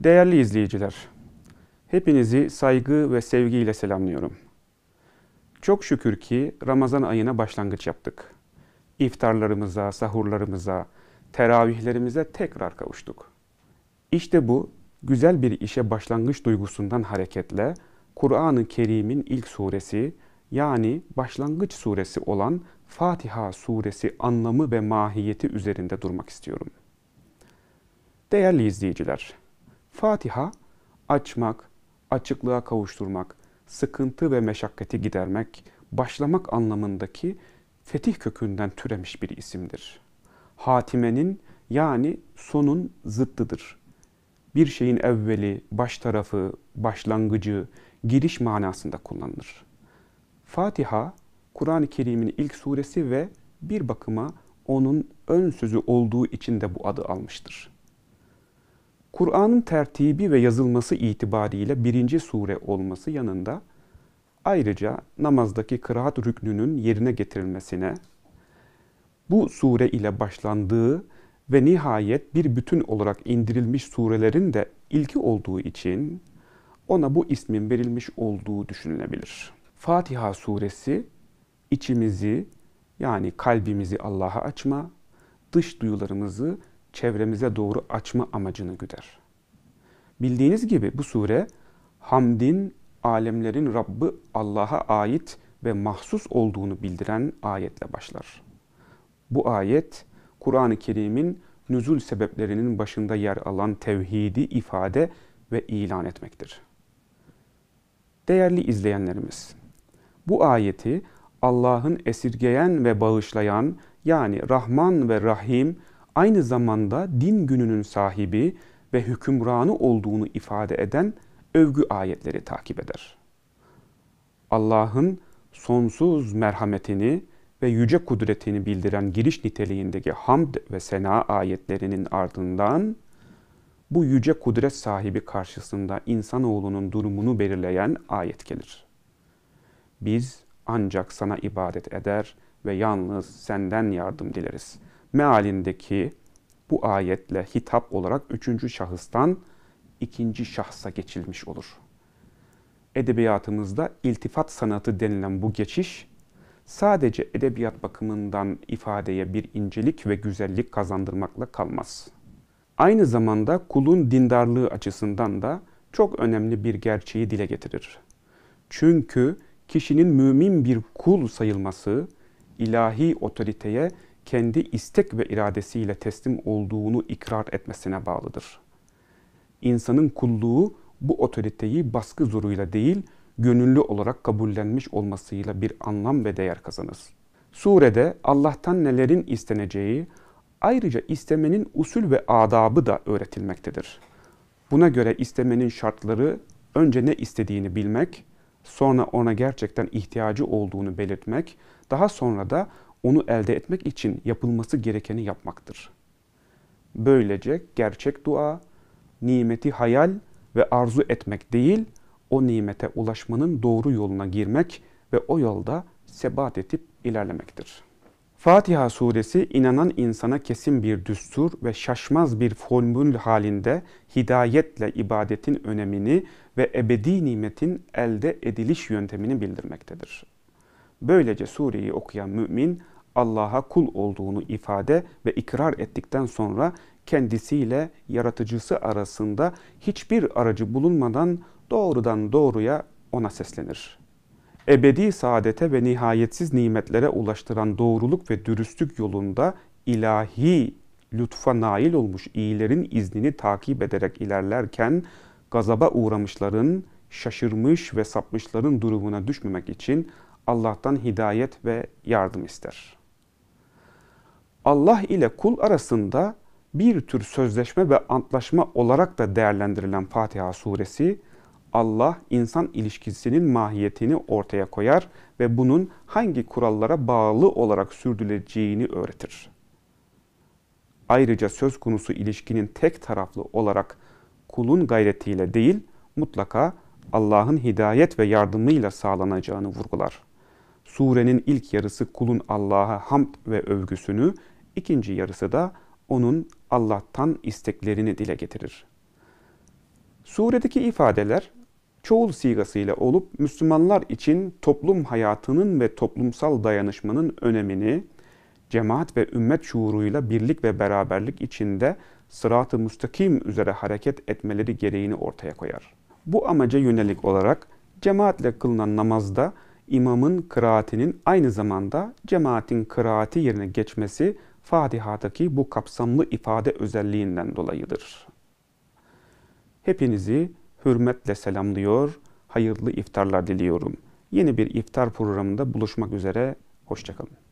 Değerli izleyiciler, hepinizi saygı ve sevgiyle selamlıyorum. Çok şükür ki Ramazan ayına başlangıç yaptık. İftarlarımıza, sahurlarımıza, teravihlerimize tekrar kavuştuk. İşte bu güzel bir işe başlangıç duygusundan hareketle Kur'an-ı Kerim'in ilk suresi yani başlangıç suresi olan Fatiha suresi anlamı ve mahiyeti üzerinde durmak istiyorum. Değerli izleyiciler, Fatiha açmak, açıklığa kavuşturmak, sıkıntı ve meşakkati gidermek, başlamak anlamındaki fetih kökünden türemiş bir isimdir. Hatimenin yani sonun zıttıdır. Bir şeyin evveli, baş tarafı, başlangıcı, giriş manasında kullanılır. Fatiha, Kur'an-ı Kerim'in ilk suresi ve bir bakıma onun ön sözü olduğu için de bu adı almıştır. Kur'an'ın tertibi ve yazılması itibariyle birinci sure olması yanında ayrıca namazdaki kıraat rüknünün yerine getirilmesine, bu sure ile başlandığı ve nihayet bir bütün olarak indirilmiş surelerin de ilki olduğu için ona bu ismin verilmiş olduğu düşünülebilir. Fatiha suresi içimizi yani kalbimizi Allah'a açma, dış duyularımızı çevremize doğru açma amacını güder. Bildiğiniz gibi bu sure hamdin alemlerin Rabbi Allah'a ait ve mahsus olduğunu bildiren ayetle başlar. Bu ayet Kur'an-ı Kerim'in nüzul sebeplerinin başında yer alan tevhidi ifade ve ilan etmektir. Değerli izleyenlerimiz, bu ayeti Allah'ın esirgeyen ve bağışlayan yani Rahman ve Rahim aynı zamanda din gününün sahibi ve hükümranı olduğunu ifade eden övgü ayetleri takip eder. Allah'ın sonsuz merhametini ve yüce kudretini bildiren giriş niteliğindeki hamd ve sena ayetlerinin ardından bu yüce kudret sahibi karşısında insanoğlunun durumunu belirleyen ayet gelir. Biz ancak sana ibadet eder ve yalnız senden yardım dileriz.'' mealindeki bu ayetle hitap olarak üçüncü şahıstan ikinci şahsa geçilmiş olur. Edebiyatımızda iltifat sanatı denilen bu geçiş sadece edebiyat bakımından ifadeye bir incelik ve güzellik kazandırmakla kalmaz. Aynı zamanda kulun dindarlığı açısından da çok önemli bir gerçeği dile getirir. Çünkü kişinin mümin bir kul sayılması ilahi otoriteye kendi istek ve iradesiyle teslim olduğunu ikrar etmesine bağlıdır. İnsanın kulluğu bu otoriteyi baskı zoruyla değil, gönüllü olarak kabullenmiş olmasıyla bir anlam ve değer kazanır. Surede Allah'tan nelerin isteneceği, ayrıca istemenin usul ve adabı da öğretilmektedir. Buna göre istemenin şartları önce ne istediğini bilmek, sonra ona gerçekten ihtiyacı olduğunu belirtmek, daha sonra da onu elde etmek için yapılması gerekeni yapmaktır. Böylece gerçek dua, nimeti hayal ve arzu etmek değil, o nimete ulaşmanın doğru yoluna girmek ve o yolda sebat edip ilerlemektir. Fatiha suresi inanan insana kesin bir düstur ve şaşmaz bir formül halinde hidayetle ibadetin önemini ve ebedi nimetin elde ediliş yöntemini bildirmektedir. Böylece sureyi okuyan mümin Allah'a kul olduğunu ifade ve ikrar ettikten sonra kendisiyle yaratıcısı arasında hiçbir aracı bulunmadan doğrudan doğruya ona seslenir. Ebedi saadete ve nihayetsiz nimetlere ulaştıran doğruluk ve dürüstlük yolunda ilahi lütfa nail olmuş iyilerin iznini takip ederek ilerlerken gazaba uğramışların, şaşırmış ve sapmışların durumuna düşmemek için Allah'tan hidayet ve yardım ister. Allah ile kul arasında bir tür sözleşme ve antlaşma olarak da değerlendirilen Fatiha suresi, Allah insan ilişkisinin mahiyetini ortaya koyar ve bunun hangi kurallara bağlı olarak sürdürüleceğini öğretir. Ayrıca söz konusu ilişkinin tek taraflı olarak kulun gayretiyle değil, mutlaka Allah'ın hidayet ve yardımıyla sağlanacağını vurgular surenin ilk yarısı kulun Allah'a hamd ve övgüsünü, ikinci yarısı da onun Allah'tan isteklerini dile getirir. Suredeki ifadeler çoğul sigasıyla olup Müslümanlar için toplum hayatının ve toplumsal dayanışmanın önemini cemaat ve ümmet şuuruyla birlik ve beraberlik içinde sırat-ı müstakim üzere hareket etmeleri gereğini ortaya koyar. Bu amaca yönelik olarak cemaatle kılınan namazda imamın kıraatinin aynı zamanda cemaatin kıraati yerine geçmesi Fatiha'daki bu kapsamlı ifade özelliğinden dolayıdır. Hepinizi hürmetle selamlıyor, hayırlı iftarlar diliyorum. Yeni bir iftar programında buluşmak üzere, hoşçakalın.